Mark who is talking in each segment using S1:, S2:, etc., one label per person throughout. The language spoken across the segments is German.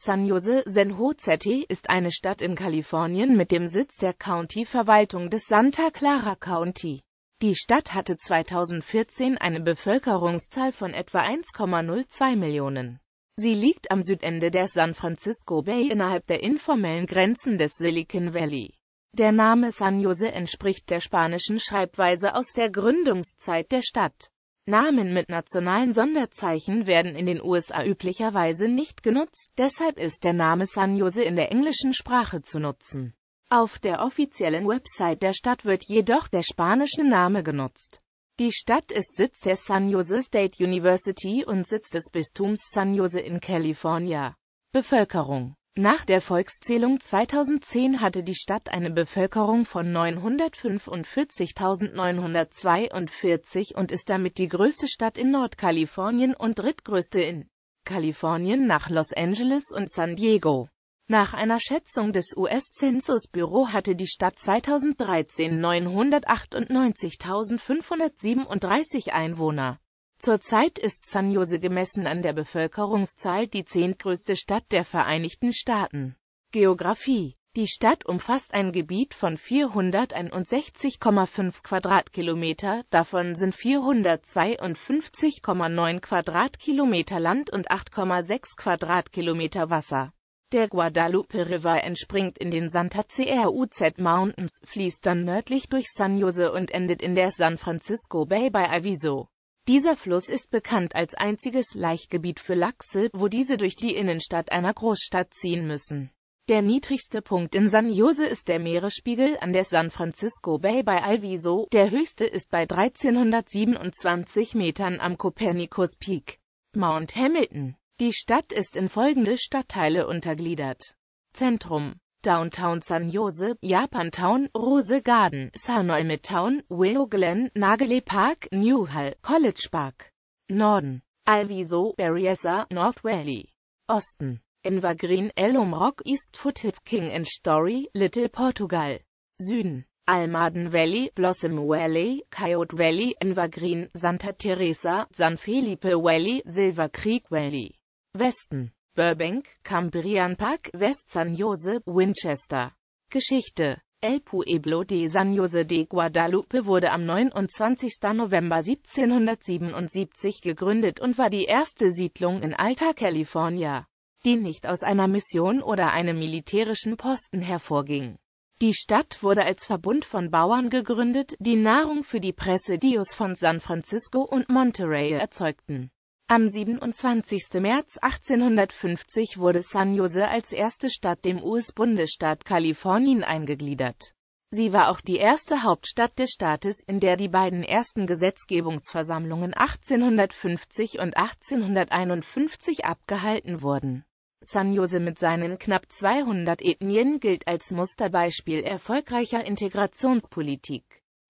S1: San Jose Zenhocete ist eine Stadt in Kalifornien mit dem Sitz der County-Verwaltung des Santa Clara County. Die Stadt hatte 2014 eine Bevölkerungszahl von etwa 1,02 Millionen. Sie liegt am Südende der San Francisco Bay innerhalb der informellen Grenzen des Silicon Valley. Der Name San Jose entspricht der spanischen Schreibweise aus der Gründungszeit der Stadt. Namen mit nationalen Sonderzeichen werden in den USA üblicherweise nicht genutzt, deshalb ist der Name San Jose in der englischen Sprache zu nutzen. Auf der offiziellen Website der Stadt wird jedoch der spanische Name genutzt. Die Stadt ist Sitz der San Jose State University und Sitz des Bistums San Jose in California. Bevölkerung nach der Volkszählung 2010 hatte die Stadt eine Bevölkerung von 945.942 und ist damit die größte Stadt in Nordkalifornien und drittgrößte in Kalifornien nach Los Angeles und San Diego. Nach einer Schätzung des us census hatte die Stadt 2013 998.537 Einwohner. Zurzeit ist San Jose gemessen an der Bevölkerungszahl die zehntgrößte Stadt der Vereinigten Staaten. Geografie Die Stadt umfasst ein Gebiet von 461,5 Quadratkilometer, davon sind 452,9 Quadratkilometer Land und 8,6 Quadratkilometer Wasser. Der Guadalupe River entspringt in den Santa Cruz Mountains, fließt dann nördlich durch San Jose und endet in der San Francisco Bay bei Aviso. Dieser Fluss ist bekannt als einziges Laichgebiet für Lachse, wo diese durch die Innenstadt einer Großstadt ziehen müssen. Der niedrigste Punkt in San Jose ist der Meeresspiegel an der San Francisco Bay bei Alviso, der höchste ist bei 1327 Metern am Copernicus Peak. Mount Hamilton. Die Stadt ist in folgende Stadtteile untergliedert. Zentrum Downtown San Jose, Japantown, Rose Garden, Sanoi Midtown, Willow Glen, Nagele Park, Newhall, College Park, Norden, Alviso, Berryessa, North Valley, Osten, Invergreen, Elum Rock, East Foothills, King and Story, Little Portugal, Süden, Almaden Valley, Blossom Valley, Coyote Valley, Invergreen, Santa Teresa, San Felipe Valley, Silver Creek Valley, Westen, Burbank, Cambrian Park, West San Jose, Winchester. Geschichte El Pueblo de San Jose de Guadalupe wurde am 29. November 1777 gegründet und war die erste Siedlung in Alta California, die nicht aus einer Mission oder einem militärischen Posten hervorging. Die Stadt wurde als Verbund von Bauern gegründet, die Nahrung für die Presse Dios von San Francisco und Monterey erzeugten. Am 27. März 1850 wurde San Jose als erste Stadt dem US-Bundesstaat Kalifornien eingegliedert. Sie war auch die erste Hauptstadt des Staates, in der die beiden ersten Gesetzgebungsversammlungen 1850 und 1851 abgehalten wurden. San Jose mit seinen knapp 200 Ethnien gilt als Musterbeispiel erfolgreicher Integrationspolitik,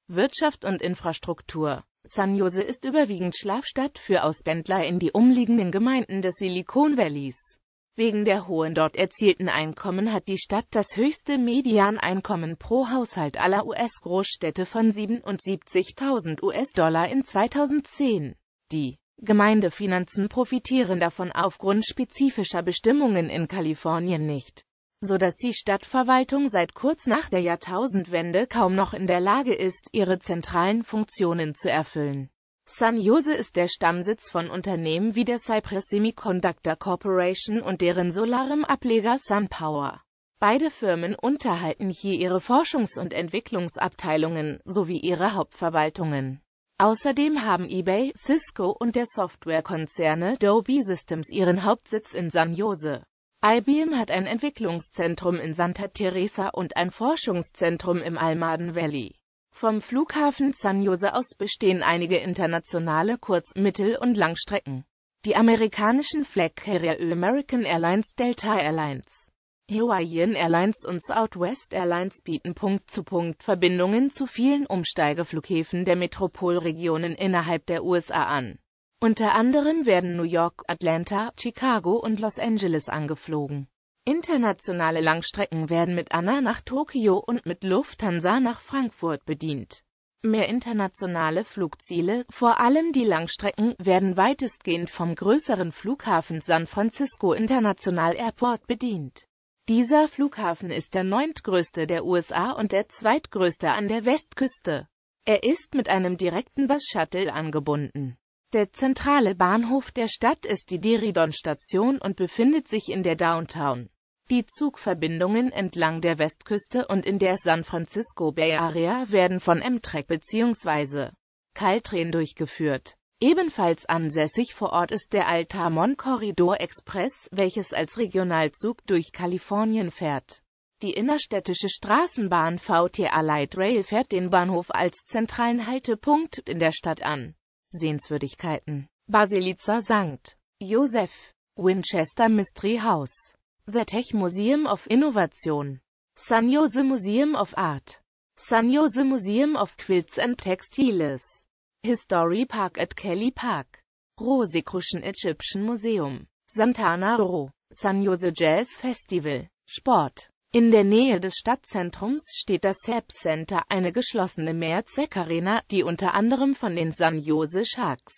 S1: Wirtschaft und Infrastruktur. San Jose ist überwiegend Schlafstadt für Ausbändler in die umliegenden Gemeinden des Silicon Valleys. Wegen der hohen dort erzielten Einkommen hat die Stadt das höchste Medianeinkommen pro Haushalt aller US-Großstädte von 77.000 US-Dollar in 2010. Die Gemeindefinanzen profitieren davon aufgrund spezifischer Bestimmungen in Kalifornien nicht so dass die Stadtverwaltung seit kurz nach der Jahrtausendwende kaum noch in der Lage ist, ihre zentralen Funktionen zu erfüllen. San Jose ist der Stammsitz von Unternehmen wie der Cypress Semiconductor Corporation und deren solarem Ableger SunPower. Beide Firmen unterhalten hier ihre Forschungs- und Entwicklungsabteilungen sowie ihre Hauptverwaltungen. Außerdem haben eBay, Cisco und der Softwarekonzerne Dolby Systems ihren Hauptsitz in San Jose. IBM hat ein Entwicklungszentrum in Santa Teresa und ein Forschungszentrum im Almaden Valley. Vom Flughafen San Jose aus bestehen einige internationale Kurz-, Mittel- und Langstrecken. Die amerikanischen Flag Carrier American Airlines, Delta Airlines, Hawaiian Airlines und Southwest Airlines bieten Punkt-zu-Punkt Verbindungen zu vielen Umsteigeflughäfen der Metropolregionen innerhalb der USA an. Unter anderem werden New York, Atlanta, Chicago und Los Angeles angeflogen. Internationale Langstrecken werden mit Anna nach Tokio und mit Lufthansa nach Frankfurt bedient. Mehr internationale Flugziele, vor allem die Langstrecken, werden weitestgehend vom größeren Flughafen San Francisco International Airport bedient. Dieser Flughafen ist der neuntgrößte der USA und der zweitgrößte an der Westküste. Er ist mit einem direkten Bus-Shuttle angebunden. Der zentrale Bahnhof der Stadt ist die Diridon-Station und befindet sich in der Downtown. Die Zugverbindungen entlang der Westküste und in der San Francisco Bay Area werden von Amtrak bzw. Caltrain durchgeführt. Ebenfalls ansässig vor Ort ist der Altamont Corridor Express, welches als Regionalzug durch Kalifornien fährt. Die innerstädtische Straßenbahn VTA Light Rail fährt den Bahnhof als zentralen Haltepunkt in der Stadt an. Sehenswürdigkeiten Basilica St. Joseph Winchester Mystery House The Tech Museum of Innovation San Jose Museum of Art San Jose Museum of Quilts and Textiles History Park at Kelly Park Rosicrucian Egyptian Museum Santana Roo San Jose Jazz Festival Sport in der Nähe des Stadtzentrums steht das SAP Center, eine geschlossene Mehrzweckarena, die unter anderem von den San Jose Sharks,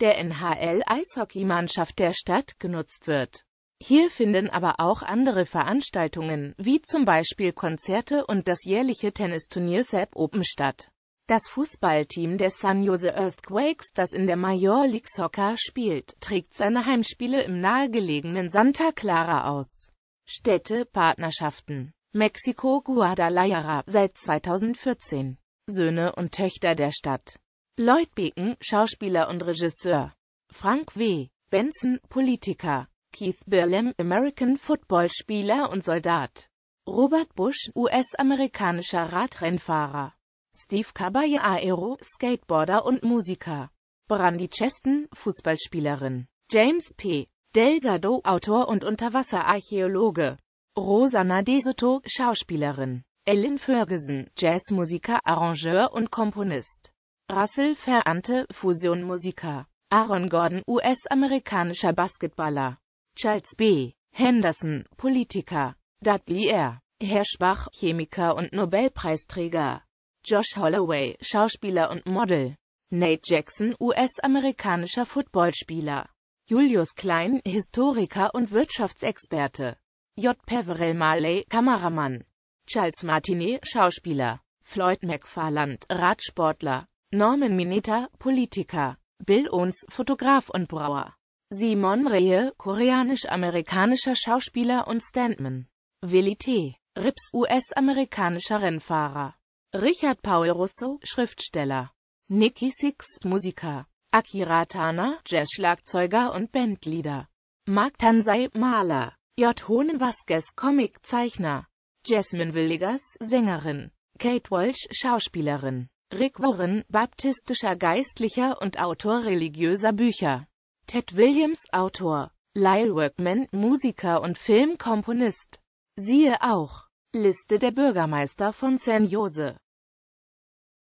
S1: der NHL-Eishockeymannschaft der Stadt, genutzt wird. Hier finden aber auch andere Veranstaltungen, wie zum Beispiel Konzerte und das jährliche Tennisturnier SAP Open statt. Das Fußballteam der San Jose Earthquakes, das in der Major League Soccer spielt, trägt seine Heimspiele im nahegelegenen Santa Clara aus. Städte, Partnerschaften. Mexiko Guadalajara seit 2014. Söhne und Töchter der Stadt. Lloyd Beacon, Schauspieler und Regisseur. Frank W. Benson, Politiker. Keith Burlem, American Football-Spieler und Soldat. Robert Bush, US-amerikanischer Radrennfahrer. Steve Caballero, Skateboarder und Musiker. Brandy Cheston, Fußballspielerin. James P. Delgado, Autor und Unterwasserarchäologe. Rosanna De Soto, Schauspielerin. Ellen Ferguson, Jazzmusiker, Arrangeur und Komponist. Russell Ferrante, Fusionmusiker. Aaron Gordon, US-amerikanischer Basketballer. Charles B. Henderson, Politiker. Dudley R. Herschbach, Chemiker und Nobelpreisträger. Josh Holloway, Schauspieler und Model. Nate Jackson, US-amerikanischer Footballspieler. Julius Klein, Historiker und Wirtschaftsexperte. J. Peverell Marley, Kameramann. Charles Martinet, Schauspieler. Floyd McFarland, Radsportler. Norman Mineta, Politiker. Bill Owens, Fotograf und Brauer. Simon Rehe, koreanisch-amerikanischer Schauspieler und Standman. Willi T. Rips, US-amerikanischer Rennfahrer. Richard Paul Russo, Schriftsteller. Nicky Six, Musiker. Akira Tana, Jazzschlagzeuger und Bandleader. Mark Tansai, Maler. J. Honen Vasquez, Comiczeichner. Jasmine Willigers, Sängerin. Kate Walsh, Schauspielerin. Rick Warren, baptistischer Geistlicher und Autor religiöser Bücher. Ted Williams, Autor. Lyle Workman, Musiker und Filmkomponist. Siehe auch Liste der Bürgermeister von San Jose